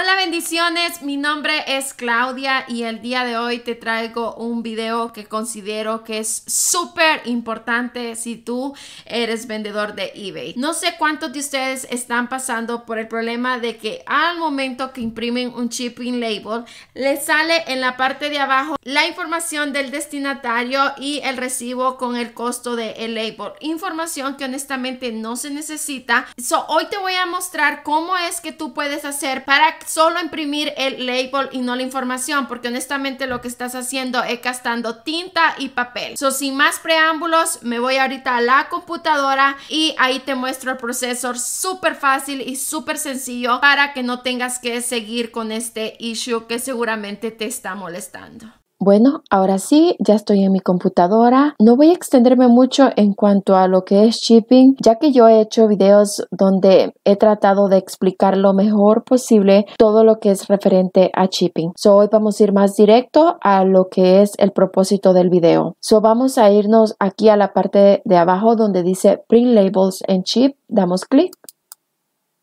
Hola bendiciones, mi nombre es Claudia y el día de hoy te traigo un video que considero que es súper importante si tú eres vendedor de eBay. No sé cuántos de ustedes están pasando por el problema de que al momento que imprimen un shipping label, les sale en la parte de abajo la información del destinatario y el recibo con el costo del label. Información que honestamente no se necesita. hoy te voy a mostrar cómo es que tú puedes hacer para que solo imprimir el label y no la información, porque honestamente lo que estás haciendo es gastando tinta y papel. So, sin más preámbulos, me voy ahorita a la computadora y ahí te muestro el proceso súper fácil y súper sencillo para que no tengas que seguir con este issue que seguramente te está molestando. Bueno, ahora sí, ya estoy en mi computadora. No voy a extenderme mucho en cuanto a lo que es shipping, ya que yo he hecho videos donde he tratado de explicar lo mejor posible todo lo que es referente a shipping. So, hoy vamos a ir más directo a lo que es el propósito del video. So, vamos a irnos aquí a la parte de abajo donde dice Print Labels and Chip. Damos clic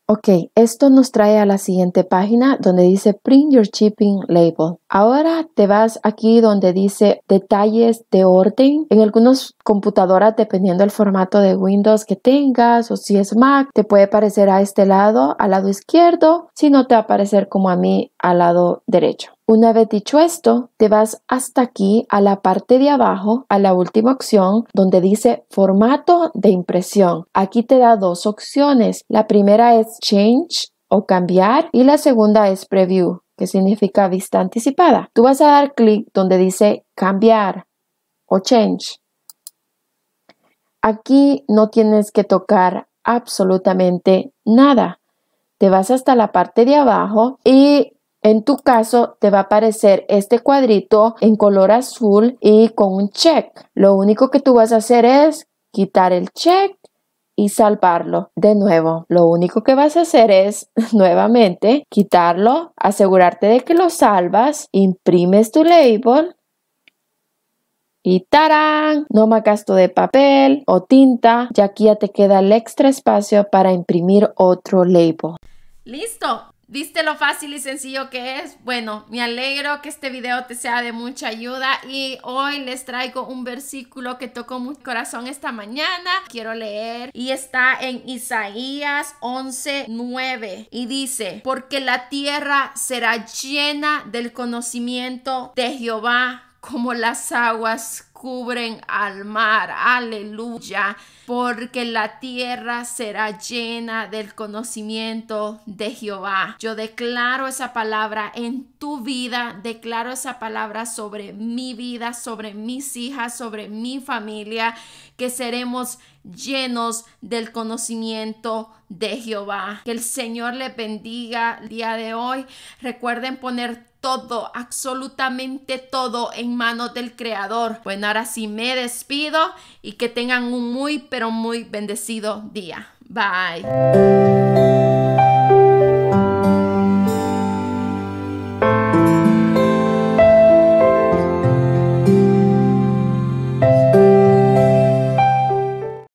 Ok, esto nos trae a la siguiente página donde dice Print Your Shipping Label. Ahora te vas aquí donde dice detalles de orden. En algunas computadoras, dependiendo del formato de Windows que tengas o si es Mac, te puede aparecer a este lado, al lado izquierdo, si no te va a aparecer como a mí al lado derecho. Una vez dicho esto, te vas hasta aquí a la parte de abajo, a la última opción donde dice formato de impresión. Aquí te da dos opciones. La primera es change o cambiar y la segunda es preview, que significa vista anticipada. Tú vas a dar clic donde dice cambiar o change. Aquí no tienes que tocar absolutamente nada. Te vas hasta la parte de abajo y en tu caso te va a aparecer este cuadrito en color azul y con un check. Lo único que tú vas a hacer es quitar el check y salvarlo de nuevo. Lo único que vas a hacer es nuevamente quitarlo, asegurarte de que lo salvas, imprimes tu label y tarán, no me gasto de papel o tinta, ya aquí ya te queda el extra espacio para imprimir otro label. Listo, ¿Viste lo fácil y sencillo que es? Bueno, me alegro que este video te sea de mucha ayuda y hoy les traigo un versículo que tocó mi corazón esta mañana. Quiero leer y está en Isaías 11:9 y dice, "Porque la tierra será llena del conocimiento de Jehová como las aguas cubren al mar. Aleluya. Porque la tierra será llena del conocimiento de Jehová. Yo declaro esa palabra en tu vida. Declaro esa palabra sobre mi vida, sobre mis hijas, sobre mi familia. Que seremos llenos del conocimiento de Jehová. Que el Señor le bendiga el día de hoy. Recuerden poner todo, absolutamente todo en manos del Creador. Bueno, ahora sí me despido y que tengan un muy, pero muy bendecido día. Bye.